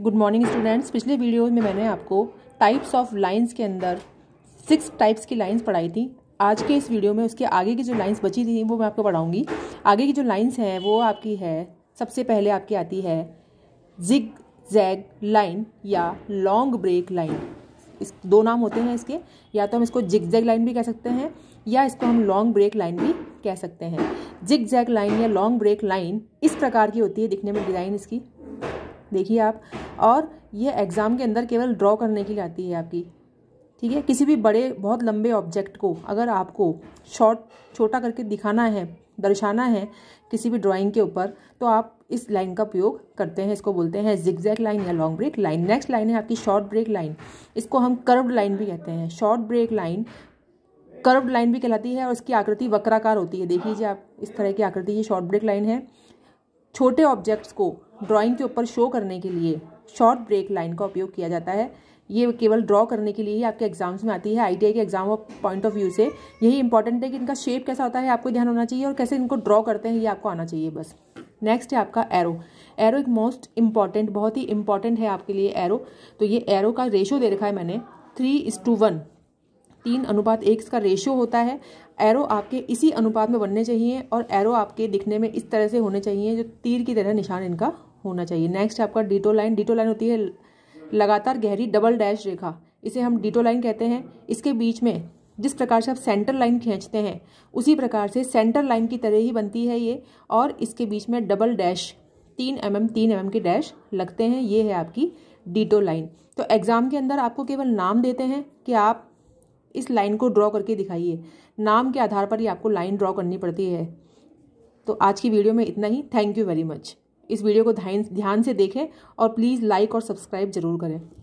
good morning students पिछले video में मैंने आपको टाइप्स ऑफ लाइंस के अंदर सिक्स टाइप्स की लाइंस पढ़ाई थी आज के इस वीडियो में उसके आगे की जो लाइंस बची थी वो मैं आपको पढ़ाऊँगी आगे की जो लाइंस हैं वो आपकी है सबसे पहले आपकी आती है जिग जैग लाइन या लॉन्ग ब्रेक लाइन इस दो नाम होते हैं इसके या तो हम इसको जिग जैग लाइन भी कह सकते हैं या इसको हम लॉन्ग ब्रेक लाइन भी कह सकते हैं जिग जैग लाइन या लॉन्ग ब्रेक लाइन इस प्रकार की होती है दिखने में डिज़ाइन इसकी देखिए आप और ये एग्ज़ाम के अंदर केवल ड्रॉ करने के लिए आती है आपकी ठीक है किसी भी बड़े बहुत लंबे ऑब्जेक्ट को अगर आपको शॉर्ट छोटा करके दिखाना है दर्शाना है किसी भी ड्राइंग के ऊपर तो आप इस लाइन का प्रयोग करते हैं इसको बोलते हैं जिग्जैक लाइन या long break line next line है आपकी शॉर्ट ब्रेक लाइन इसको हम कर्व्ड लाइन भी कहते हैं short break line curved line भी कहलाती है और इसकी आकृति वक्राकार होती है देख लीजिए आप इस तरह की आकृति ये शॉर्ट ब्रेक लाइन है छोटे ऑब्जेक्ट्स को ड्राइंग के ऊपर शो करने के लिए शॉर्ट ब्रेक लाइन का उपयोग किया जाता है ये केवल ड्रॉ करने के लिए ही आपके एग्जाम्स में आती है आईटीआई के exam of point of view से यही इंपॉर्टेंट है कि इनका शेप कैसा होता है आपको ध्यान होना चाहिए और कैसे इनको ड्रॉ करते हैं ये आपको आना चाहिए बस नेक्स्ट है आपका एरो एरो एक मोस्ट इंपॉर्टेंट बहुत ही इंपॉर्टेंट है आपके लिए एरो तो ये एरो का रेशो दे रखा है मैंने थ्री इस टू वन तीन अनुपात एक का रेशियो होता है एरो आपके इसी अनुपात में बनने चाहिए और एरो आपके दिखने में इस तरह से होने चाहिए जो तीर की तरह निशान इनका होना चाहिए नेक्स्ट आपका डिटो लाइन डिटो लाइन होती है लगातार गहरी डबल डैश रेखा इसे हम डिटो लाइन कहते हैं इसके बीच में जिस प्रकार से आप सेंटर लाइन खींचते हैं उसी प्रकार से सेंटर लाइन की तरह ही बनती है ये और इसके बीच में डबल डैश तीन एम एम तीन एम एम के डैश लगते हैं ये है आपकी डिटो लाइन तो एग्ज़ाम के अंदर आपको केवल नाम देते हैं कि आप इस लाइन को ड्रॉ करके दिखाइए नाम के आधार पर ही आपको लाइन ड्रॉ करनी पड़ती है तो आज की वीडियो में इतना ही थैंक यू वेरी मच इस वीडियो को ध्यान से देखें और प्लीज़ लाइक और सब्सक्राइब जरूर करें